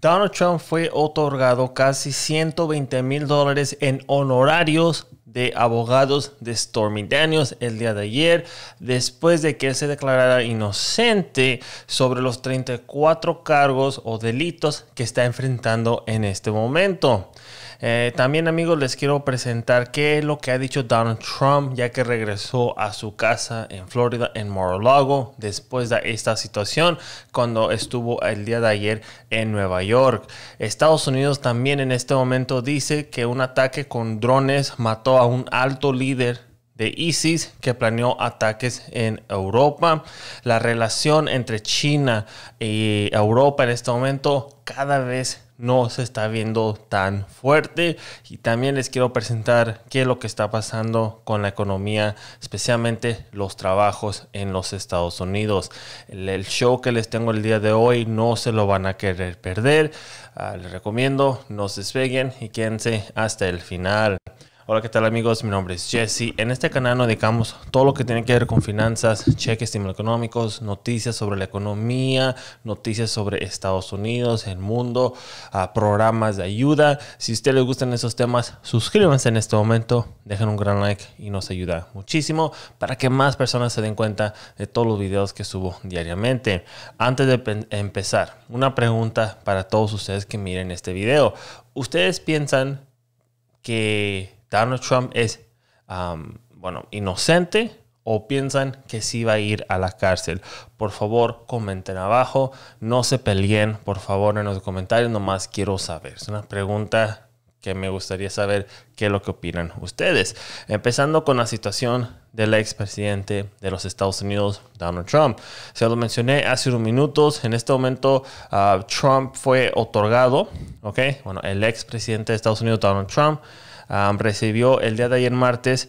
Donald Trump fue otorgado casi 120 mil dólares en honorarios de abogados de Stormy Daniels el día de ayer, después de que se declarara inocente sobre los 34 cargos o delitos que está enfrentando en este momento. Eh, también amigos les quiero presentar qué es lo que ha dicho Donald Trump ya que regresó a su casa en Florida, en mar lago después de esta situación cuando estuvo el día de ayer en Nueva York. Estados Unidos también en este momento dice que un ataque con drones mató a un alto líder de ISIS que planeó ataques en Europa. La relación entre China y Europa en este momento cada vez no se está viendo tan fuerte. Y también les quiero presentar qué es lo que está pasando con la economía, especialmente los trabajos en los Estados Unidos. El, show que les tengo el día de hoy no se lo van a querer perder. Ah, les recomiendo, no se despeguen y quédense hasta el final. Hola, ¿qué tal amigos? Mi nombre es Jesse. En este canal nos dedicamos todo lo que tiene que ver con finanzas, cheques económicos, noticias sobre la economía, noticias sobre Estados Unidos, el mundo, ah, programas de ayuda. Si a ustedes les gustan esos temas, suscríbanse en este momento, dejen un gran like y nos ayuda muchísimo para que más personas se den cuenta de todos los videos que subo diariamente. Antes de empezar, una pregunta para todos ustedes que miren este video. ¿Ustedes piensan que Donald Trump es, bueno, inocente o piensan que sí va a ir a la cárcel. Por favor, comenten abajo, no se peleen, por favor, en los comentarios, nomás quiero saber. Es una pregunta que me gustaría saber qué es lo que opinan ustedes. Empezando con la situación del expresidente de los Estados Unidos, Donald Trump. Se lo mencioné hace unos minutos. En este momento, ah, Trump fue otorgado, ¿ok? Bueno, el expresidente de Estados Unidos, Donald Trump, recibió el día de ayer martes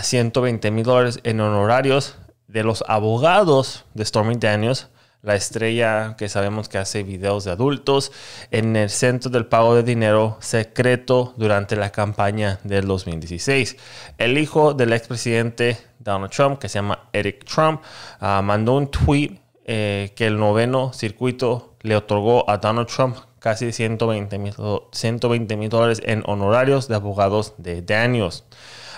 120 ah, mil dólares en honorarios de los abogados de Stormy Daniels, la estrella que sabemos que hace videos de adultos, en el centro del pago de dinero secreto durante la campaña del 2016. El hijo del expresidente Donald Trump, que se llama Eric Trump, ah, mandó un tweet eh, que el noveno circuito le otorgó a Donald Trump casi 120 mil dólares en honorarios de abogados de Daniels.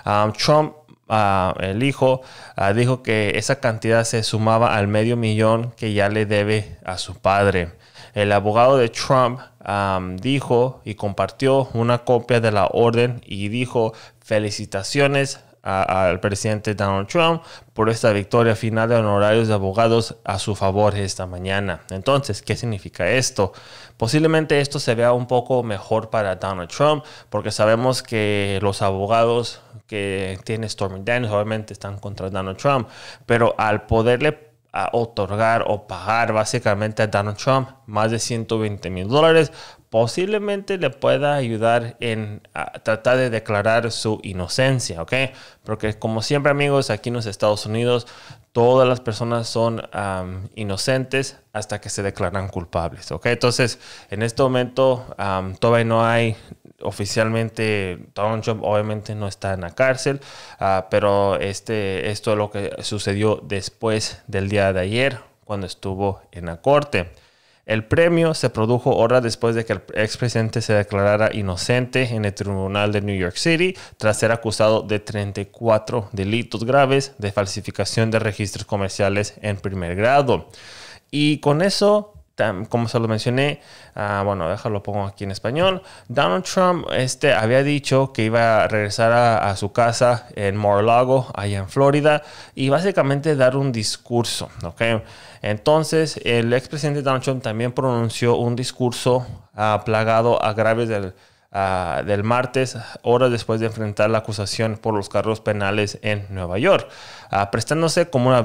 Um, Trump, uh, el hijo, uh, dijo que esa cantidad se sumaba al medio millón que ya le debe a su padre. El abogado de Trump um, dijo y compartió una copia de la orden y dijo felicitaciones al presidente Donald Trump por esta victoria final de honorarios de abogados a su favor esta mañana. Entonces, ¿qué significa esto? Posiblemente esto se vea un poco mejor para Donald Trump porque sabemos que los abogados que tiene Stormy Daniels obviamente están contra Donald Trump, pero al poderle a otorgar o pagar básicamente a Donald Trump más de 120 mil dólares, posiblemente le pueda ayudar en tratar de declarar su inocencia, ¿ok? Porque como siempre amigos, aquí en los Estados Unidos todas las personas son inocentes hasta que se declaran culpables, ¿ok? Entonces, en este momento todavía no hay oficialmente Donald Trump obviamente no está en la cárcel, ah, pero este, esto es lo que sucedió después del día de ayer, cuando estuvo en la corte. El premio se produjo horas después de que el expresidente se declarara inocente en el tribunal de New York City tras ser acusado de 34 delitos graves de falsificación de registros comerciales en primer grado. Y con eso como se lo mencioné, ah, bueno, déjalo pongo aquí en español. Donald Trump este, había dicho que iba a regresar a, su casa en mar lago allá en Florida, y básicamente dar un discurso. Entonces, el expresidente Donald Trump también pronunció un discurso ah, plagado a graves del Ah, del martes, horas después de enfrentar la acusación por los cargos penales en Nueva York, ah, prestándose como, una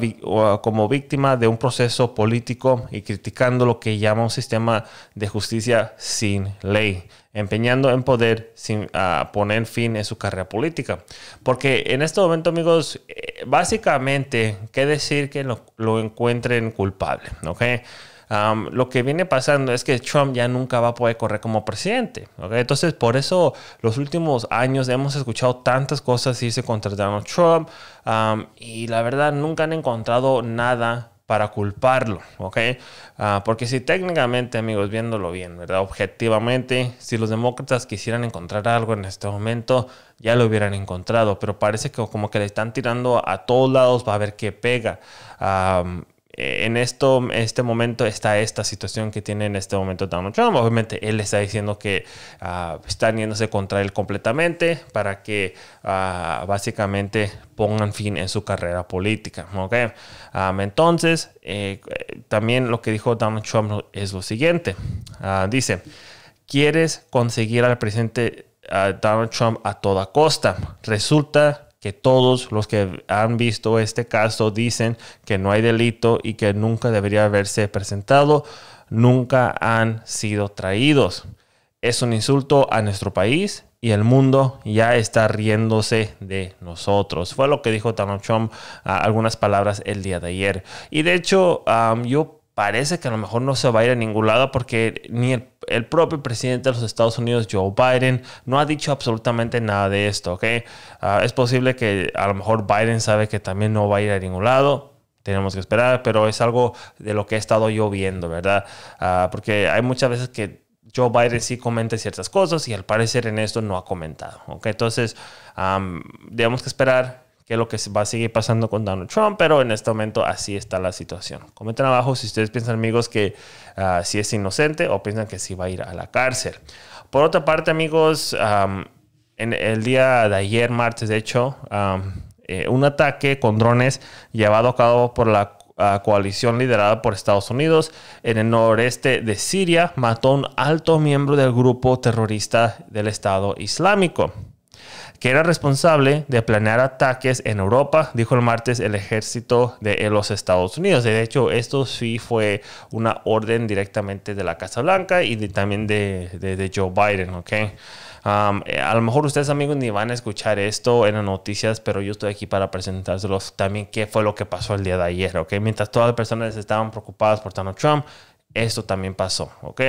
como víctima de un proceso político y criticando lo que llama un sistema de justicia sin ley empeñando en poder sin ah, poner fin en su carrera política. Porque en este momento, amigos, eh, básicamente, ¿qué decir que lo, encuentren culpable? ¿okay? lo que viene pasando es que Trump ya nunca va a poder correr como presidente. Entonces, por eso los últimos años hemos escuchado tantas cosas irse contra Donald Trump y la verdad nunca han encontrado nada para culparlo, ah, porque si técnicamente, amigos, viéndolo bien, ¿verdad? Objetivamente, si los demócratas quisieran encontrar algo en este momento, ya lo hubieran encontrado, pero parece que como que le están tirando a todos lados para ver qué pega en esto, este momento está esta situación que tiene en este momento Donald Trump. Obviamente él está diciendo que ah, están yéndose contra él completamente para que ah, básicamente pongan fin en su carrera política. entonces, eh, también lo que dijo Donald Trump es lo siguiente. Ah, dice, ¿quieres conseguir al presidente Donald Trump a toda costa? Resulta que todos los que han visto este caso dicen que no hay delito y que nunca debería haberse presentado, nunca han sido traídos. Es un insulto a nuestro país y el mundo ya está riéndose de nosotros. Fue lo que dijo Donald Trump, algunas palabras el día de ayer. Y de hecho, yo parece que a lo mejor no se va a ir a ningún lado porque ni el, propio presidente de los Estados Unidos, Joe Biden, no ha dicho absolutamente nada de esto, ¿ok? Ah, es posible que a lo mejor Biden sabe que también no va a ir a ningún lado. Tenemos que esperar, pero es algo de lo que he estado yo viendo, ¿verdad? Ah, porque hay muchas veces que Joe Biden sí comenta ciertas cosas y al parecer en esto no ha comentado, ¿ok? Entonces, debemos que esperar qué es lo que va a seguir pasando con Donald Trump, pero en este momento así está la situación. Comenten abajo si ustedes piensan, amigos, que ah, si es inocente o piensan que sí va a ir a la cárcel. Por otra parte, amigos, en el día de ayer, martes, de hecho, eh, un ataque con drones llevado a cabo por la ah, coalición liderada por Estados Unidos en el noreste de Siria mató a un alto miembro del grupo terrorista del Estado Islámico que era responsable de planear ataques en Europa, dijo el martes el ejército de los Estados Unidos. De hecho, esto sí fue una orden directamente de la Casa Blanca y también de, Joe Biden, ¿ok? Um, eh, a lo mejor ustedes amigos ni van a escuchar esto en las noticias, pero yo estoy aquí para presentárselos también qué fue lo que pasó el día de ayer, ¿ok? Mientras todas las personas estaban preocupadas por Donald Trump, esto también pasó, ¿ok?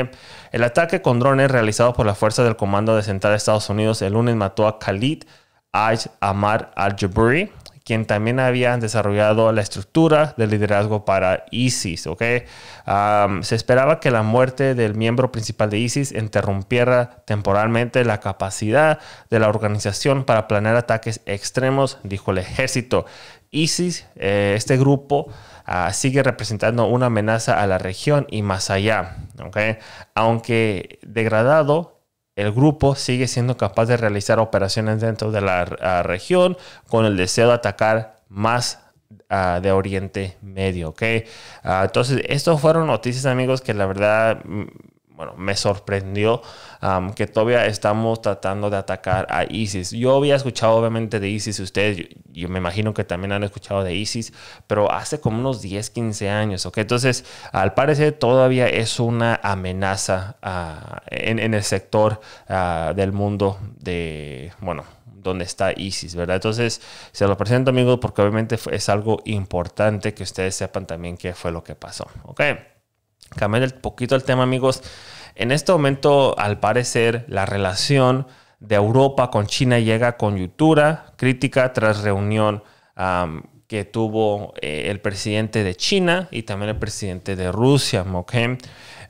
El ataque con drones realizado por las fuerzas del Comando de Central de Estados Unidos el lunes mató a Khalid Aj Ahmad al-Jaburi, quien también había desarrollado la estructura de liderazgo para ISIS. se esperaba que la muerte del miembro principal de ISIS interrumpiera temporalmente la capacidad de la organización para planear ataques extremos, dijo el ejército. ISIS, eh, este grupo, ah, sigue representando una amenaza a la región y más allá. Aunque degradado, el grupo sigue siendo capaz de realizar operaciones dentro de la ah, región con el deseo de atacar más ah, de Oriente Medio, ¿ok? Ah, entonces, estos fueron noticias, amigos, que la verdad mm, bueno, me sorprendió que todavía estamos tratando de atacar a ISIS. Yo había escuchado obviamente de ISIS, ustedes, yo, me imagino que también han escuchado de ISIS, pero hace como unos 10, 15 años, ¿ok? Entonces, al parecer todavía es una amenaza ah, en, el sector ah, del mundo de, bueno, donde está ISIS, ¿verdad? Entonces, se lo presento amigos porque obviamente es algo importante que ustedes sepan también qué fue lo que pasó, ¿ok? Cambiar un poquito el tema, amigos. En este momento, al parecer, la relación de Europa con China llega a coyuntura, crítica tras reunión que tuvo eh, el presidente de China y también el presidente de Rusia. Mokhen.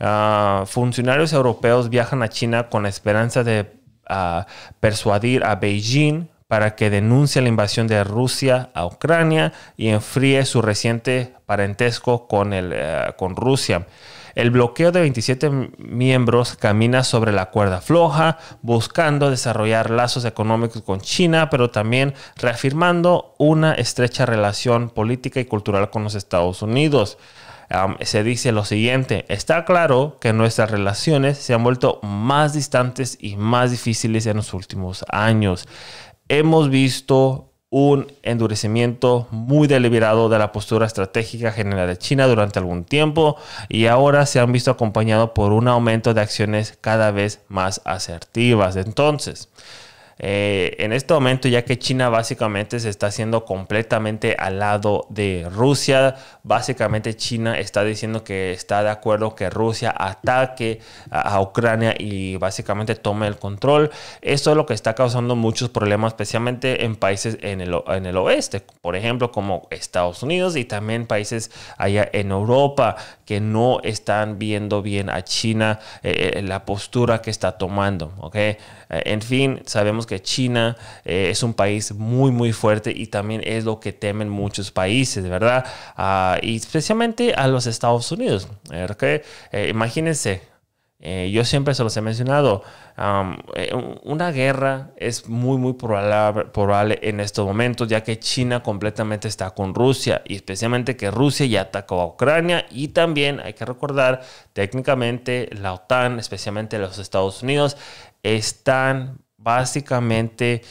Ah, funcionarios europeos viajan a China con la esperanza de ah, persuadir a Beijing para que denuncie la invasión de Rusia a Ucrania y enfríe su reciente parentesco con, el, eh, con Rusia. El bloqueo de 27 miembros camina sobre la cuerda floja, buscando desarrollar lazos económicos con China, pero también reafirmando una estrecha relación política y cultural con los Estados Unidos. se dice lo siguiente, está claro que nuestras relaciones se han vuelto más distantes y más difíciles en los últimos años hemos visto un endurecimiento muy deliberado de la postura estratégica general de China durante algún tiempo y ahora se han visto acompañado por un aumento de acciones cada vez más asertivas. Entonces, eh, en este momento, ya que China básicamente se está haciendo completamente al lado de Rusia, básicamente China está diciendo que está de acuerdo que Rusia ataque a, Ucrania y básicamente tome el control. eso es lo que está causando muchos problemas, especialmente en países en el, en el oeste, por ejemplo, como Estados Unidos y también países allá en Europa que no están viendo bien a China eh, eh, la postura que está tomando. ¿okay? en fin, sabemos que China eh, es un país muy, muy fuerte y también es lo que temen muchos países, ¿verdad? Ah, y especialmente a los Estados Unidos. Eh, eh, imagínense, yo siempre se los he mencionado, una guerra es muy, muy probable, en estos momentos, ya que China completamente está con Rusia y especialmente que Rusia ya atacó a Ucrania y también hay que recordar técnicamente la OTAN, especialmente los Estados Unidos, están básicamente,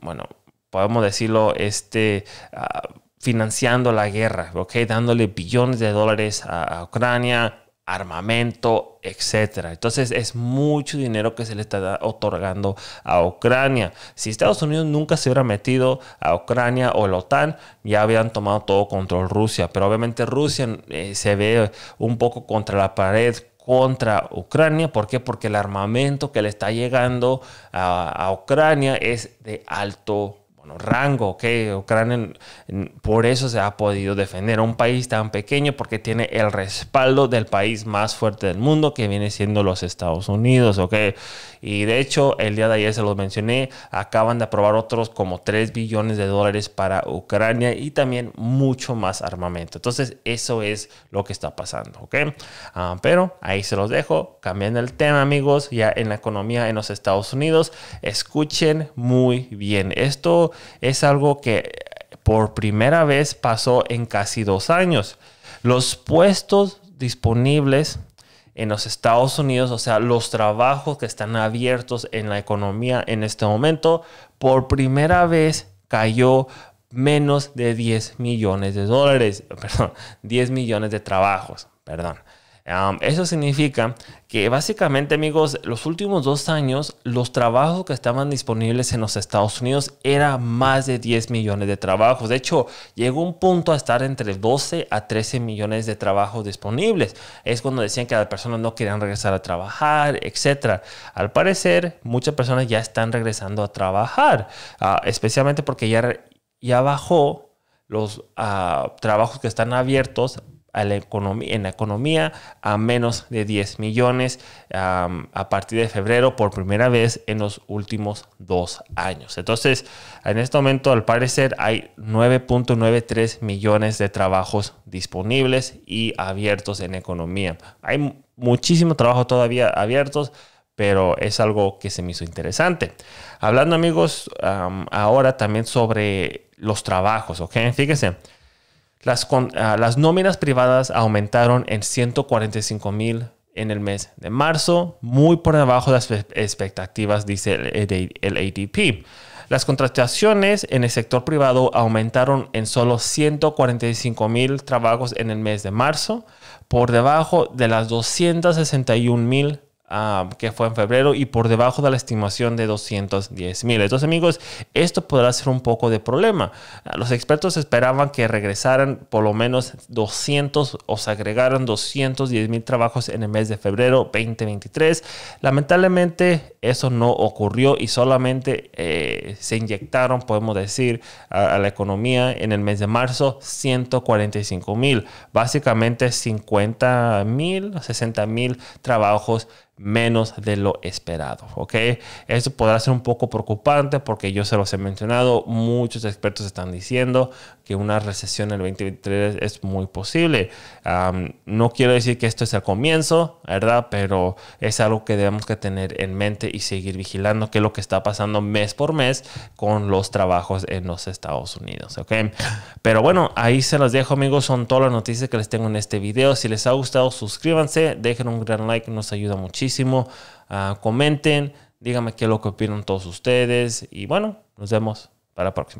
bueno, podemos decirlo, este... Ah, financiando la guerra, Dándole billones de dólares a, Ucrania, armamento, etcétera. Entonces es mucho dinero que se le está otorgando a Ucrania. Si Estados Unidos nunca se hubiera metido a Ucrania o la OTAN, ya habían tomado todo control Rusia. Pero obviamente Rusia eh, se ve un poco contra la pared contra Ucrania. ¿Por qué? Porque el armamento que le está llegando a, Ucrania es de alto rango, que Ucrania por eso se ha podido defender a un país tan pequeño porque tiene el respaldo del país más fuerte del mundo que viene siendo los Estados Unidos, ¿ok? Y de hecho, el día de ayer se los mencioné, acaban de aprobar otros como 3 billones de dólares para Ucrania y también mucho más armamento. Entonces, eso es lo que está pasando, ¿ok? Ah, pero ahí se los dejo, cambiando el tema, amigos, ya en la economía en los Estados Unidos, escuchen muy bien. Esto es algo que por primera vez pasó en casi dos años. Los puestos disponibles en los Estados Unidos, o sea, los trabajos que están abiertos en la economía en este momento, por primera vez cayó menos de 10 millones de dólares, perdón, 10 millones de trabajos, perdón eso significa que básicamente, amigos, los últimos dos años, los trabajos que estaban disponibles en los Estados Unidos eran más de 10 millones de trabajos. De hecho, llegó un punto a estar entre 12 a 13 millones de trabajos disponibles. Es cuando decían que las personas no querían regresar a trabajar, etc. Al parecer, muchas personas ya están regresando a trabajar, ah, especialmente porque ya, ya bajó los ah, trabajos que están abiertos en la economía a menos de 10 millones a partir de febrero por primera vez en los últimos dos años. Entonces, en este momento, al parecer, hay 9.93 millones de trabajos disponibles y abiertos en economía. Hay muchísimo trabajo todavía abiertos pero es algo que se me hizo interesante. Hablando amigos ahora también sobre los trabajos, ¿ok? Fíjense, las, ah, las nóminas privadas aumentaron en 145 mil en el mes de marzo, muy por debajo de las expectativas, dice el, el ADP. Las contrataciones en el sector privado aumentaron en solo 145 mil trabajos en el mes de marzo, por debajo de las 261 mil Ah, que fue en febrero y por debajo de la estimación de 210 mil. Entonces amigos, esto podrá ser un poco de problema. Ah, los expertos esperaban que regresaran por lo menos 200 o se agregaran 210 mil trabajos en el mes de febrero 2023. Lamentablemente eso no ocurrió y solamente eh, se inyectaron, podemos decir, a, la economía en el mes de marzo 145 mil, básicamente 50 mil, 60 mil trabajos menos de lo esperado. ¿ok? Esto podrá ser un poco preocupante porque yo se los he mencionado, muchos expertos están diciendo que una recesión en el 2023 es muy posible. no quiero decir que esto es el comienzo, ¿verdad? Pero es algo que debemos que tener en mente y seguir vigilando qué es lo que está pasando mes por mes con los trabajos en los Estados Unidos, ¿ok? Pero bueno, ahí se los dejo amigos, son todas las noticias que les tengo en este video. Si les ha gustado, suscríbanse, dejen un gran like, nos ayuda muchísimo. Ah, comenten, díganme qué es lo que opinan todos ustedes y bueno, nos vemos para la próxima.